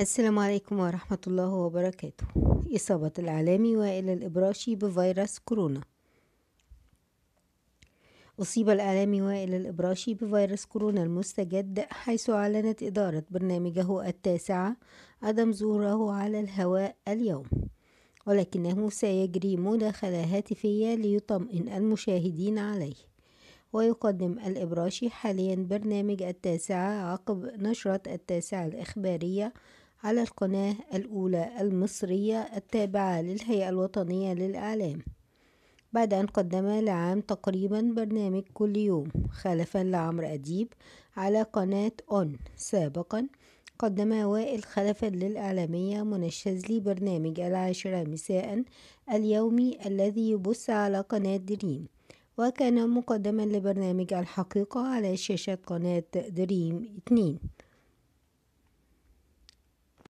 السلام عليكم ورحمة الله وبركاته إصابة الإعلامي وائل الإبراشي بفيروس كورونا أصيب الإعلامي وائل الإبراشي بفيروس كورونا المستجد حيث أعلنت إدارة برنامجه التاسعة عدم ظهوره على الهواء اليوم ولكنه سيجري مداخلة هاتفية ليطمئن المشاهدين عليه ويقدم الإبراشي حاليا برنامج التاسعة عقب نشرة التاسعة الإخبارية على القناة الأولى المصرية التابعة للهيئة الوطنية للإعلام بعد أن قدم لعام تقريبا برنامج كل يوم خلفا لعمرو أديب على قناة أون سابقا قدم وائل خلفا للإعلامية منى الشاذلي برنامج العاشرة مساء اليومي الذي يبث على قناة دريم وكان مقدما لبرنامج الحقيقة على شاشة قناة دريم 2